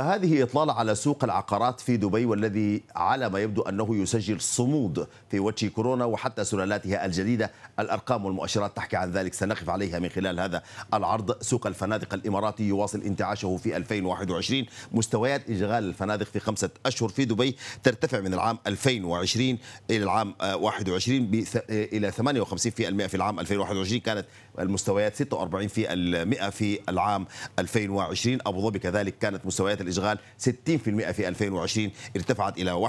هذه إطلالة على سوق العقارات في دبي والذي على ما يبدو أنه يسجل صمود في وجه كورونا وحتى سلالاتها الجديدة الأرقام والمؤشرات تحكي عن ذلك سنقف عليها من خلال هذا العرض سوق الفنادق الإماراتي يواصل انتعاشه في 2021 مستويات إشغال الفنادق في خمسة أشهر في دبي ترتفع من العام 2020 إلى العام 21 إلى 58 في المئة في العام 2021 كانت المستويات 46 في المئة في العام 2020 أبو ظبي كذلك كانت مستويات الإشغال 60% في 2020 ارتفعت إلى 61%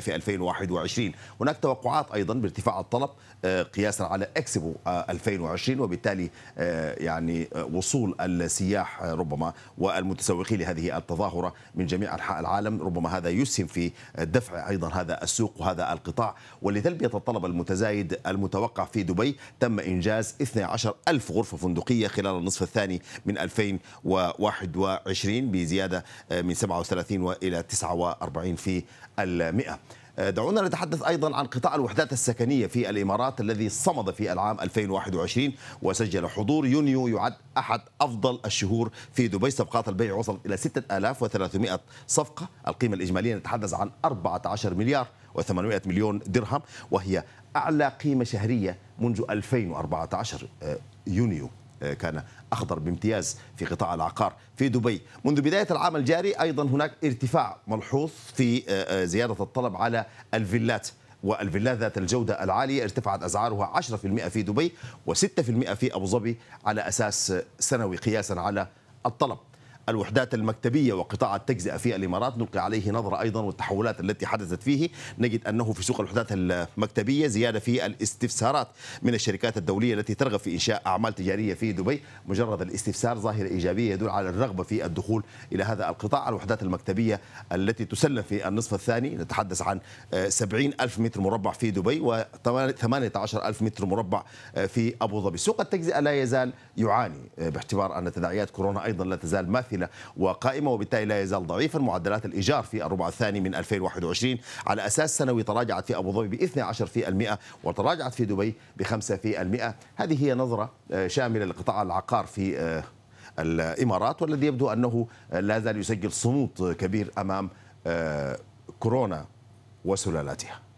في 2021 هناك توقعات أيضا بارتفاع الطلب آه، قياسا على اكسبو 2020 آه، وبالتالي آه، يعني وصول السياح ربما والمتسوقين لهذه التظاهرة من جميع أنحاء العالم ربما هذا يسهم في دفع أيضا هذا السوق وهذا القطاع ولتلبية الطلب المتزايد المتوقع في دبي تم إنجاز 12000 غرفة فندقية خلال النصف الثاني من 2021 بزيادة آه، من 37 إلى 49 في المئة آه، دعونا نتحدث ايضا عن قطاع الوحدات السكنيه في الامارات الذي صمد في العام 2021 وسجل حضور يونيو يعد احد افضل الشهور في دبي صفقات البيع وصلت الى 6300 صفقه القيمه الاجماليه نتحدث عن 14 مليار و800 مليون درهم وهي اعلى قيمه شهريه منذ 2014 آه، يونيو آه، كان أخضر بامتياز في قطاع العقار في دبي منذ بداية العام الجاري أيضا هناك ارتفاع ملحوظ في آه، آه، زيادة الطلب على الفيلات والفيلات ذات الجودة العالية ارتفعت أسعارها 10% في دبي و6% في أبو ظبي على أساس سنوي قياسا على الطلب الوحدات المكتبية وقطاع التجزئة في الإمارات نلقي عليه نظرة أيضا والتحولات التي حدثت فيه نجد أنه في سوق الوحدات المكتبية زيادة في الاستفسارات من الشركات الدولية التي ترغب في إنشاء أعمال تجارية في دبي مجرد الاستفسار ظاهرة إيجابية يدل على الرغبة في الدخول إلى هذا القطاع الوحدات المكتبية التي تسلم في النصف الثاني نتحدث عن 70 ألف متر مربع في دبي و 18 ألف متر مربع في أبو ظبي سوق التجزئة لا يزال يعاني باعتبار أن تداعيات كورونا أيضا لا تزال ما متماثله وقائمه وبالتالي لا يزال ضعيفا معدلات الايجار في الربع الثاني من 2021 على اساس سنوي تراجعت في ابو ظبي ب 12% وتراجعت في دبي ب 5% هذه هي نظره آه، شامله لقطاع العقار في آه، الامارات والذي يبدو انه لا زال يسجل صمود كبير امام آه، كورونا وسلالاتها